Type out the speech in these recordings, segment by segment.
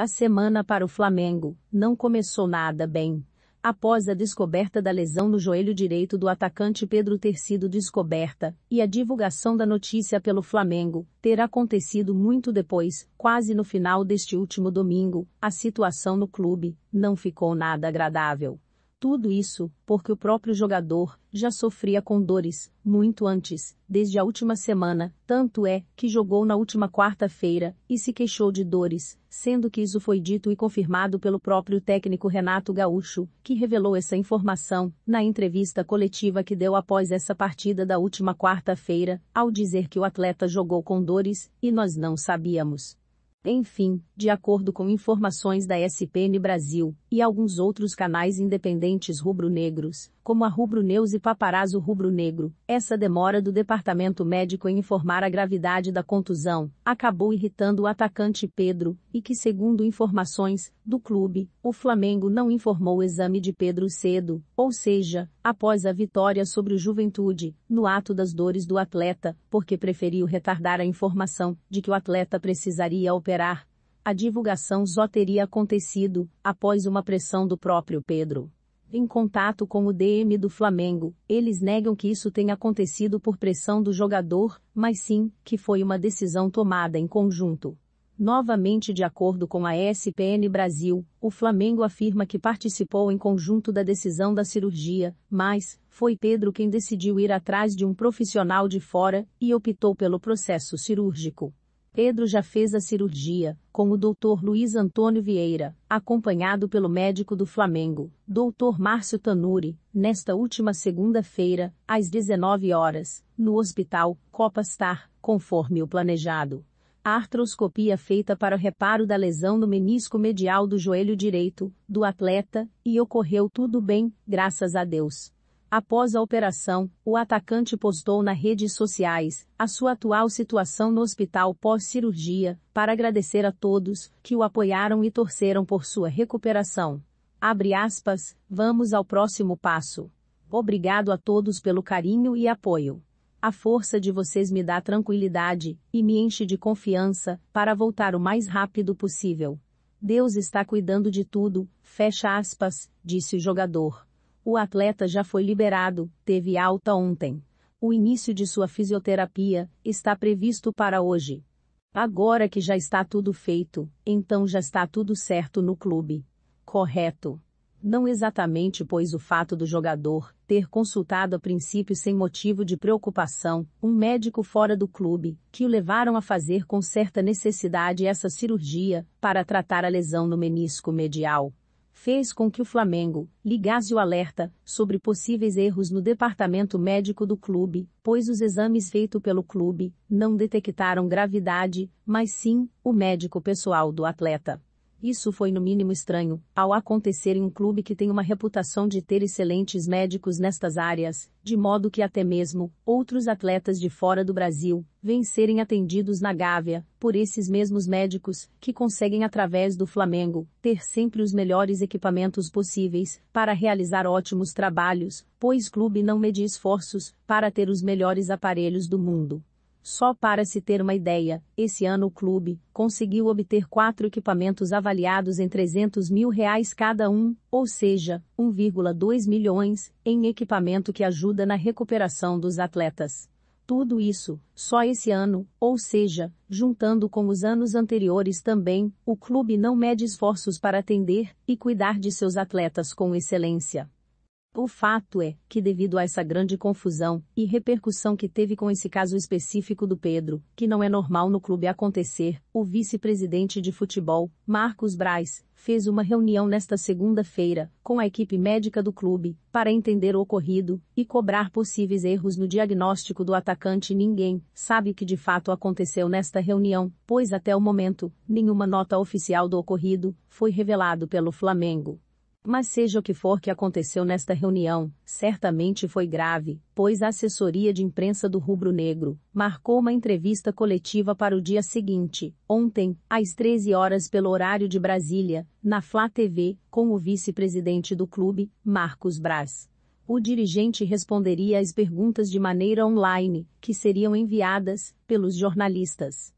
A semana para o Flamengo não começou nada bem. Após a descoberta da lesão no joelho direito do atacante Pedro ter sido descoberta, e a divulgação da notícia pelo Flamengo, ter acontecido muito depois, quase no final deste último domingo, a situação no clube não ficou nada agradável. Tudo isso, porque o próprio jogador já sofria com dores, muito antes, desde a última semana, tanto é que jogou na última quarta-feira e se queixou de dores, sendo que isso foi dito e confirmado pelo próprio técnico Renato Gaúcho, que revelou essa informação na entrevista coletiva que deu após essa partida da última quarta-feira, ao dizer que o atleta jogou com dores e nós não sabíamos. Enfim, de acordo com informações da SPN Brasil, e alguns outros canais independentes rubro-negros, como a Rubro News e Paparazzo Rubro Negro, essa demora do departamento médico em informar a gravidade da contusão acabou irritando o atacante Pedro, e que, segundo informações do clube, o Flamengo não informou o exame de Pedro cedo, ou seja, após a vitória sobre o Juventude, no ato das dores do atleta, porque preferiu retardar a informação de que o atleta precisaria operar a divulgação só teria acontecido, após uma pressão do próprio Pedro. Em contato com o DM do Flamengo, eles negam que isso tenha acontecido por pressão do jogador, mas sim, que foi uma decisão tomada em conjunto. Novamente de acordo com a ESPN Brasil, o Flamengo afirma que participou em conjunto da decisão da cirurgia, mas, foi Pedro quem decidiu ir atrás de um profissional de fora, e optou pelo processo cirúrgico. Pedro já fez a cirurgia, com o Dr. Luiz Antônio Vieira, acompanhado pelo médico do Flamengo, Dr. Márcio Tanuri, nesta última segunda-feira, às 19 horas, no Hospital Copa Star, conforme o planejado. A artroscopia feita para o reparo da lesão no menisco medial do joelho direito, do atleta, e ocorreu tudo bem, graças a Deus. Após a operação, o atacante postou nas redes sociais a sua atual situação no hospital pós-cirurgia, para agradecer a todos que o apoiaram e torceram por sua recuperação. Abre aspas, vamos ao próximo passo. Obrigado a todos pelo carinho e apoio. A força de vocês me dá tranquilidade e me enche de confiança para voltar o mais rápido possível. Deus está cuidando de tudo, fecha aspas, disse o jogador. O atleta já foi liberado, teve alta ontem. O início de sua fisioterapia está previsto para hoje. Agora que já está tudo feito, então já está tudo certo no clube. Correto. Não exatamente, pois o fato do jogador ter consultado a princípio sem motivo de preocupação um médico fora do clube, que o levaram a fazer com certa necessidade essa cirurgia para tratar a lesão no menisco medial, fez com que o Flamengo ligasse o alerta sobre possíveis erros no departamento médico do clube, pois os exames feitos pelo clube não detectaram gravidade, mas sim o médico pessoal do atleta. Isso foi no mínimo estranho, ao acontecer em um clube que tem uma reputação de ter excelentes médicos nestas áreas, de modo que até mesmo outros atletas de fora do Brasil vêm serem atendidos na Gávea por esses mesmos médicos, que conseguem através do Flamengo ter sempre os melhores equipamentos possíveis para realizar ótimos trabalhos, pois clube não mede esforços para ter os melhores aparelhos do mundo só para se ter uma ideia, esse ano o clube conseguiu obter quatro equipamentos avaliados em 300 mil reais cada um, ou seja, 1,2 milhões, em equipamento que ajuda na recuperação dos atletas. Tudo isso, só esse ano, ou seja, juntando com os anos anteriores também, o clube não mede esforços para atender e cuidar de seus atletas com excelência. O fato é que, devido a essa grande confusão e repercussão que teve com esse caso específico do Pedro, que não é normal no clube acontecer, o vice-presidente de futebol, Marcos Braz, fez uma reunião nesta segunda-feira com a equipe médica do clube para entender o ocorrido e cobrar possíveis erros no diagnóstico do atacante. Ninguém sabe o que de fato aconteceu nesta reunião, pois até o momento, nenhuma nota oficial do ocorrido foi revelado pelo Flamengo. Mas seja o que for que aconteceu nesta reunião, certamente foi grave, pois a assessoria de imprensa do Rubro Negro marcou uma entrevista coletiva para o dia seguinte, ontem, às 13 horas pelo horário de Brasília, na Flá TV, com o vice-presidente do clube, Marcos Braz. O dirigente responderia às perguntas de maneira online, que seriam enviadas pelos jornalistas.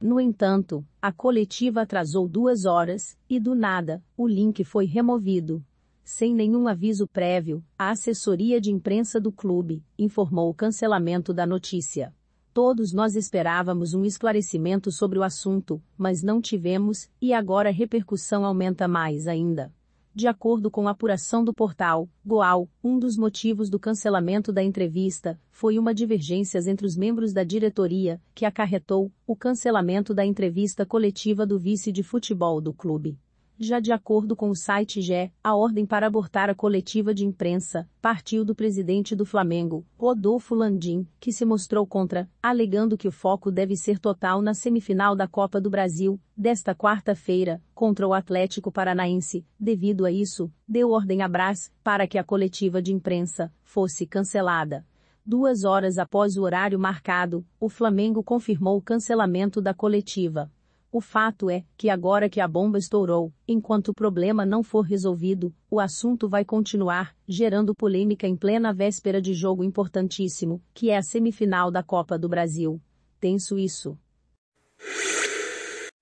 No entanto, a coletiva atrasou duas horas, e do nada, o link foi removido. Sem nenhum aviso prévio, a assessoria de imprensa do clube informou o cancelamento da notícia. Todos nós esperávamos um esclarecimento sobre o assunto, mas não tivemos, e agora a repercussão aumenta mais ainda. De acordo com a apuração do portal Goal, um dos motivos do cancelamento da entrevista foi uma divergência entre os membros da diretoria, que acarretou o cancelamento da entrevista coletiva do vice de futebol do clube. Já de acordo com o site GE, a ordem para abortar a coletiva de imprensa partiu do presidente do Flamengo, Rodolfo Landim, que se mostrou contra, alegando que o foco deve ser total na semifinal da Copa do Brasil, desta quarta-feira, contra o Atlético Paranaense. Devido a isso, deu ordem a Brás para que a coletiva de imprensa fosse cancelada. Duas horas após o horário marcado, o Flamengo confirmou o cancelamento da coletiva. O fato é que agora que a bomba estourou, enquanto o problema não for resolvido, o assunto vai continuar, gerando polêmica em plena véspera de jogo importantíssimo, que é a semifinal da Copa do Brasil. Tenso isso.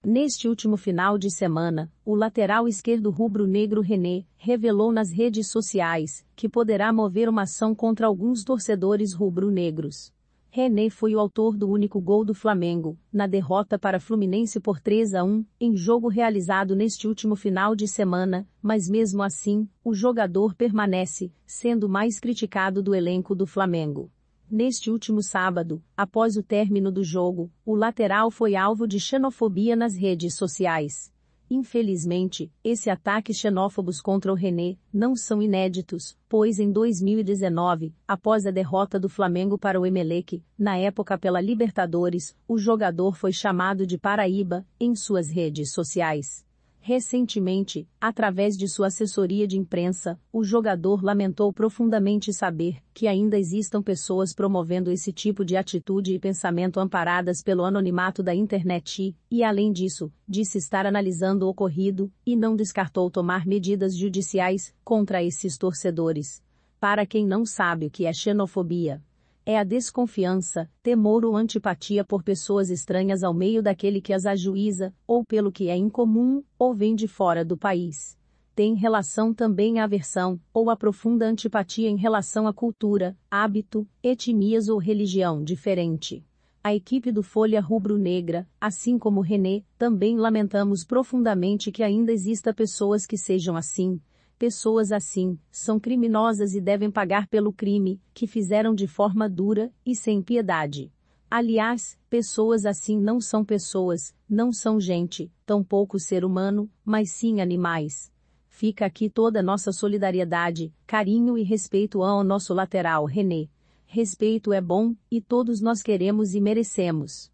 Neste último final de semana, o lateral esquerdo rubro-negro René revelou nas redes sociais que poderá mover uma ação contra alguns torcedores rubro-negros. René foi o autor do único gol do Flamengo, na derrota para Fluminense por 3 a 1, em jogo realizado neste último final de semana, mas mesmo assim, o jogador permanece, sendo mais criticado do elenco do Flamengo. Neste último sábado, após o término do jogo, o lateral foi alvo de xenofobia nas redes sociais. Infelizmente, esse ataque xenófobos contra o René não são inéditos, pois em 2019, após a derrota do Flamengo para o Emelec, na época pela Libertadores, o jogador foi chamado de Paraíba em suas redes sociais. Recentemente, através de sua assessoria de imprensa, o jogador lamentou profundamente saber que ainda existam pessoas promovendo esse tipo de atitude e pensamento amparadas pelo anonimato da internet e, e além disso, disse estar analisando o ocorrido e não descartou tomar medidas judiciais contra esses torcedores. Para quem não sabe o que é xenofobia, é a desconfiança, temor ou antipatia por pessoas estranhas ao meio daquele que as ajuiza, ou pelo que é incomum, ou vem de fora do país. Tem relação também à aversão, ou à profunda antipatia em relação à cultura, hábito, etnias ou religião diferente a equipe do Folha Rubro-Negra, assim como René, também lamentamos profundamente que ainda exista pessoas que sejam assim, Pessoas assim são criminosas e devem pagar pelo crime que fizeram de forma dura e sem piedade. Aliás, pessoas assim não são pessoas, não são gente, tampouco ser humano, mas sim animais. Fica aqui toda nossa solidariedade, carinho e respeito ao nosso lateral René. Respeito é bom e todos nós queremos e merecemos.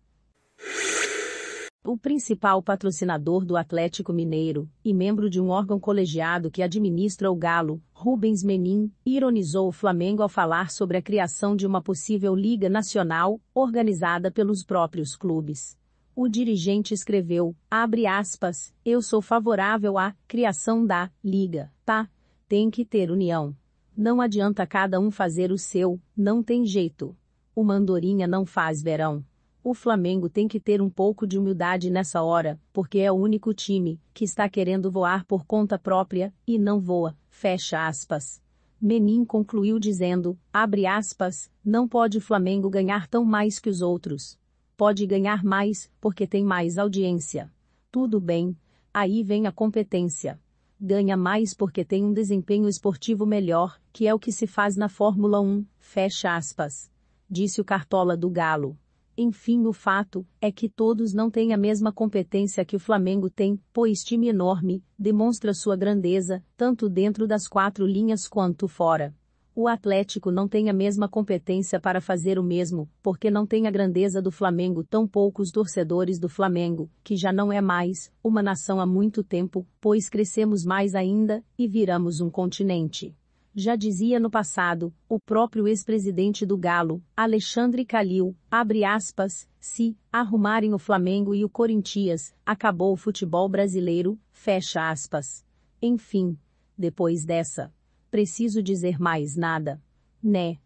O principal patrocinador do Atlético Mineiro, e membro de um órgão colegiado que administra o Galo, Rubens Menin, ironizou o Flamengo ao falar sobre a criação de uma possível Liga Nacional, organizada pelos próprios clubes. O dirigente escreveu, abre aspas, eu sou favorável à criação da Liga, tá? Tem que ter união. Não adianta cada um fazer o seu, não tem jeito. O Mandorinha não faz verão. O Flamengo tem que ter um pouco de humildade nessa hora, porque é o único time que está querendo voar por conta própria e não voa. Fecha aspas. Menin concluiu dizendo, abre aspas, não pode o Flamengo ganhar tão mais que os outros. Pode ganhar mais, porque tem mais audiência. Tudo bem. Aí vem a competência. Ganha mais porque tem um desempenho esportivo melhor, que é o que se faz na Fórmula 1, fecha aspas. Disse o Cartola do Galo. Enfim, o fato é que todos não têm a mesma competência que o Flamengo tem, pois time enorme, demonstra sua grandeza, tanto dentro das quatro linhas quanto fora. O Atlético não tem a mesma competência para fazer o mesmo, porque não tem a grandeza do Flamengo, tão poucos torcedores do Flamengo, que já não é mais uma nação há muito tempo, pois crescemos mais ainda e viramos um continente. Já dizia no passado, o próprio ex-presidente do Galo, Alexandre Calil, abre aspas, se arrumarem o Flamengo e o Corinthians, acabou o futebol brasileiro, fecha aspas. Enfim, depois dessa, preciso dizer mais nada. Né?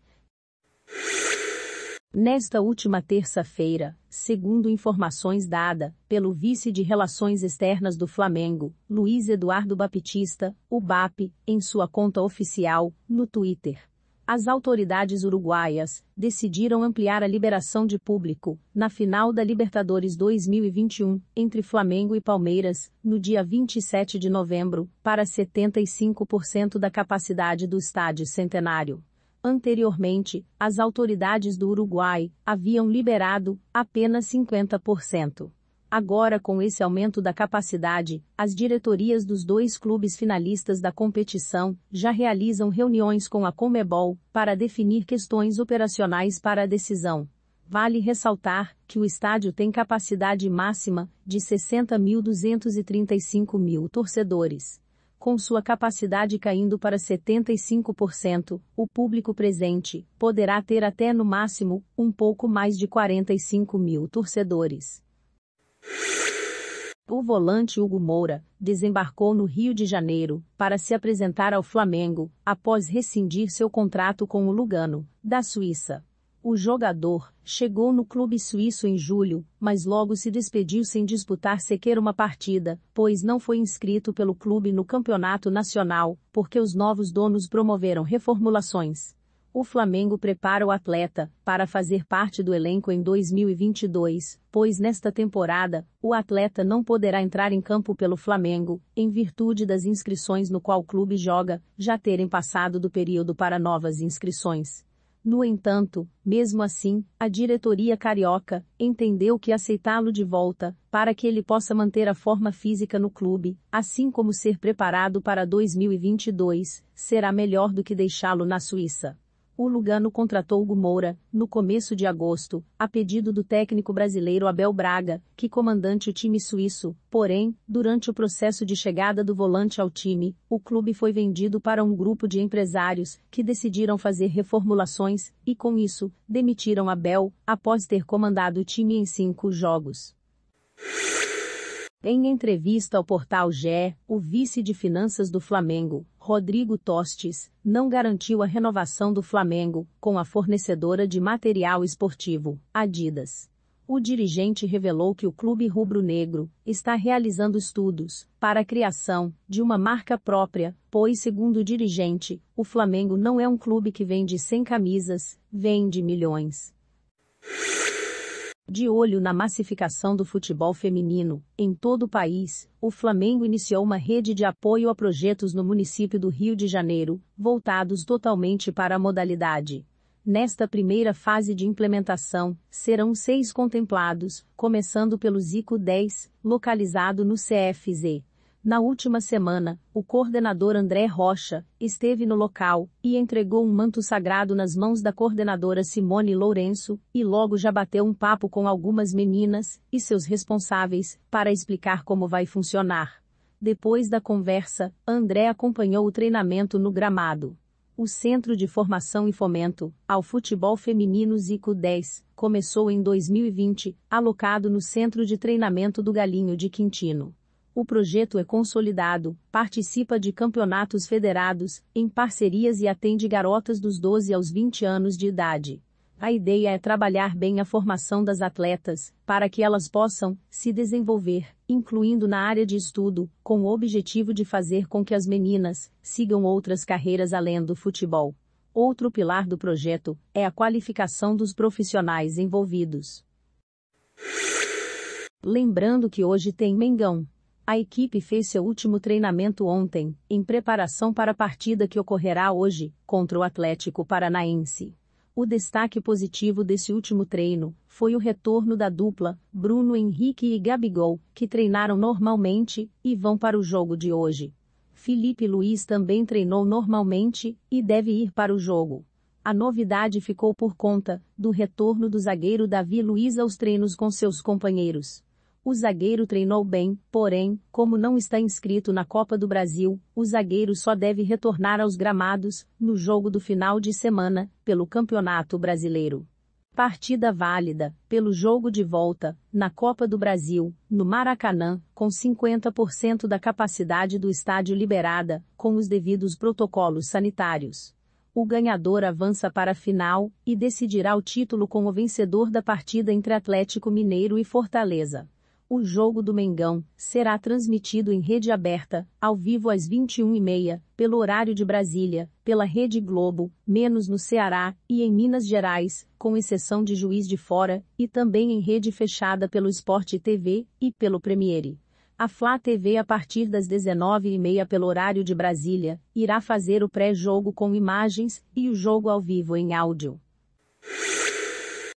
Nesta última terça-feira, segundo informações dadas pelo vice de Relações Externas do Flamengo, Luiz Eduardo Baptista, o BAP, em sua conta oficial, no Twitter. As autoridades uruguaias decidiram ampliar a liberação de público na final da Libertadores 2021 entre Flamengo e Palmeiras, no dia 27 de novembro, para 75% da capacidade do estádio Centenário. Anteriormente, as autoridades do Uruguai haviam liberado apenas 50%. Agora, com esse aumento da capacidade, as diretorias dos dois clubes finalistas da competição já realizam reuniões com a Comebol para definir questões operacionais para a decisão. Vale ressaltar que o estádio tem capacidade máxima de 60.235 mil torcedores com sua capacidade caindo para 75%, o público presente poderá ter até no máximo um pouco mais de 45 mil torcedores. O volante Hugo Moura desembarcou no Rio de Janeiro para se apresentar ao Flamengo após rescindir seu contrato com o Lugano, da Suíça. O jogador chegou no clube suíço em julho, mas logo se despediu sem disputar sequer uma partida, pois não foi inscrito pelo clube no campeonato nacional, porque os novos donos promoveram reformulações. O Flamengo prepara o atleta para fazer parte do elenco em 2022, pois nesta temporada, o atleta não poderá entrar em campo pelo Flamengo, em virtude das inscrições no qual o clube joga, já terem passado do período para novas inscrições. No entanto, mesmo assim, a diretoria carioca entendeu que aceitá-lo de volta, para que ele possa manter a forma física no clube, assim como ser preparado para 2022, será melhor do que deixá-lo na Suíça o Lugano contratou Hugo Moura, no começo de agosto, a pedido do técnico brasileiro Abel Braga, que comandante o time suíço, porém, durante o processo de chegada do volante ao time, o clube foi vendido para um grupo de empresários, que decidiram fazer reformulações, e com isso, demitiram Abel, após ter comandado o time em cinco jogos. Em entrevista ao portal GE, o vice de finanças do Flamengo, Rodrigo Tostes, não garantiu a renovação do Flamengo com a fornecedora de material esportivo, Adidas. O dirigente revelou que o clube rubro-negro está realizando estudos para a criação de uma marca própria, pois, segundo o dirigente, o Flamengo não é um clube que vende sem camisas, vende milhões. De olho na massificação do futebol feminino, em todo o país, o Flamengo iniciou uma rede de apoio a projetos no município do Rio de Janeiro, voltados totalmente para a modalidade. Nesta primeira fase de implementação, serão seis contemplados, começando pelo Zico 10, localizado no CFZ, na última semana, o coordenador André Rocha esteve no local e entregou um manto sagrado nas mãos da coordenadora Simone Lourenço e logo já bateu um papo com algumas meninas e seus responsáveis para explicar como vai funcionar. Depois da conversa, André acompanhou o treinamento no gramado. O Centro de Formação e Fomento ao Futebol Feminino Zico 10 começou em 2020, alocado no Centro de Treinamento do Galinho de Quintino. O projeto é consolidado, participa de campeonatos federados, em parcerias e atende garotas dos 12 aos 20 anos de idade. A ideia é trabalhar bem a formação das atletas, para que elas possam se desenvolver, incluindo na área de estudo, com o objetivo de fazer com que as meninas sigam outras carreiras além do futebol. Outro pilar do projeto é a qualificação dos profissionais envolvidos. Lembrando que hoje tem Mengão. A equipe fez seu último treinamento ontem, em preparação para a partida que ocorrerá hoje, contra o Atlético Paranaense. O destaque positivo desse último treino foi o retorno da dupla, Bruno Henrique e Gabigol, que treinaram normalmente e vão para o jogo de hoje. Felipe Luiz também treinou normalmente e deve ir para o jogo. A novidade ficou por conta do retorno do zagueiro Davi Luiz aos treinos com seus companheiros. O zagueiro treinou bem, porém, como não está inscrito na Copa do Brasil, o zagueiro só deve retornar aos gramados, no jogo do final de semana, pelo Campeonato Brasileiro. Partida válida, pelo jogo de volta, na Copa do Brasil, no Maracanã, com 50% da capacidade do estádio liberada, com os devidos protocolos sanitários o ganhador avança para a final e decidirá o título com o vencedor da partida entre Atlético Mineiro e Fortaleza. O jogo do Mengão será transmitido em rede aberta, ao vivo às 21h30, pelo horário de Brasília, pela Rede Globo, menos no Ceará e em Minas Gerais, com exceção de Juiz de Fora, e também em rede fechada pelo Sport TV e pelo Premiere. A Fla TV, a partir das 19h30 pelo horário de Brasília, irá fazer o pré-jogo com imagens e o jogo ao vivo em áudio.